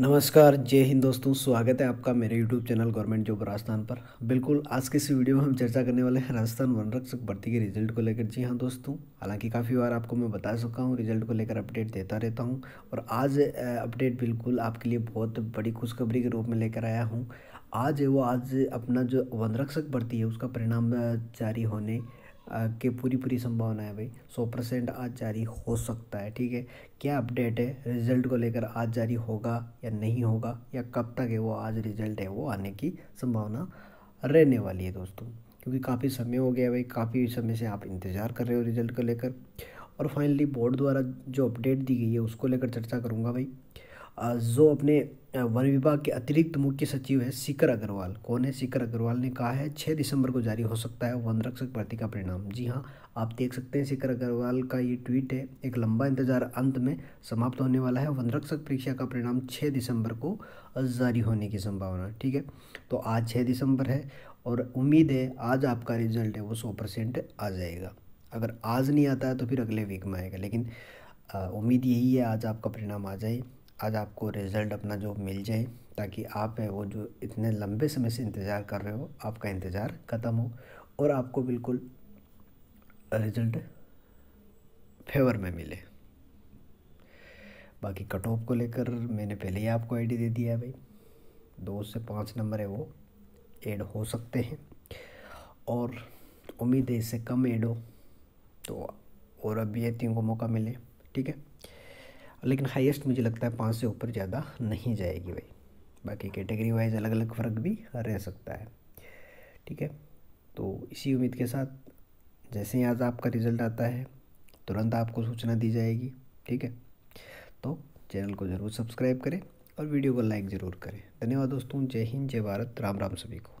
नमस्कार जय हिंद दोस्तों स्वागत है आपका मेरे YouTube channel government job Rajasthan पर बिल्कुल आज के इस वीडियो में हम चर्चा करने वाले हैं राजस्थान वन रक्षक भर्ती के रिजल्ट को लेकर जी हाँ दोस्तों हालांकि काफ़ी बार आपको मैं बता चुका हूँ रिजल्ट को लेकर अपडेट देता रहता हूँ और आज अपडेट बिल्कुल आपके लिए बहुत बड़ी खुशखबरी के रूप में लेकर आया हूँ आज वो आज अपना जो वन रक्षक भर्ती है उसका परिणाम जारी होने के पूरी पूरी संभावना है भाई सौ परसेंट आज जारी हो सकता है ठीक है क्या अपडेट है रिजल्ट को लेकर आज जारी होगा या नहीं होगा या कब तक है वो आज रिजल्ट है वो आने की संभावना रहने वाली है दोस्तों क्योंकि काफ़ी समय हो गया भाई काफ़ी समय से आप इंतज़ार कर रहे हो रिजल्ट को लेकर और फाइनली बोर्ड द्वारा जो अपडेट दी गई है उसको लेकर चर्चा करूँगा भाई जो अपने वन विभाग के अतिरिक्त मुख्य सचिव है सिकर अग्रवाल कौन है सिकर अग्रवाल ने कहा है छः दिसंबर को जारी हो सकता है वन रक्षक भर्ती का परिणाम जी हाँ आप देख सकते हैं सिकर अग्रवाल का ये ट्वीट है एक लंबा इंतजार अंत में समाप्त होने वाला है वन रक्षक परीक्षा का परिणाम छः दिसंबर को जारी होने की संभावना ठीक है तो आज छः दिसंबर है और उम्मीद है आज आपका रिजल्ट है वो सौ परसेंट आ जाएगा अगर आज नहीं आता है तो फिर अगले वीक में आएगा लेकिन उम्मीद यही है आज आपका परिणाम आ जाए आज आपको रिज़ल्ट अपना जो मिल जाए ताकि आप है वो जो इतने लंबे समय से इंतज़ार कर रहे हो आपका इंतज़ार ख़त्म हो और आपको बिल्कुल रिज़ल्ट फेवर में मिले बाकी कट ऑफ को लेकर मैंने पहले ही आपको आईडी दे दिया है भाई दो से पाँच नंबर है वो ऐड हो सकते हैं और उम्मीद है इससे कम ऐड हो और अब ये तीन को मौका मिले ठीक है लेकिन हाईएस्ट मुझे लगता है पाँच से ऊपर ज़्यादा नहीं जाएगी भाई बाकी कैटेगरी वाइज अलग अलग फ़र्क भी रह सकता है ठीक है तो इसी उम्मीद के साथ जैसे ही आज आपका रिज़ल्ट आता है तुरंत आपको सूचना दी जाएगी ठीक है तो चैनल को ज़रूर सब्सक्राइब करें और वीडियो को लाइक ज़रूर करें धन्यवाद दोस्तों जय हिंद जय भारत राम राम सभी को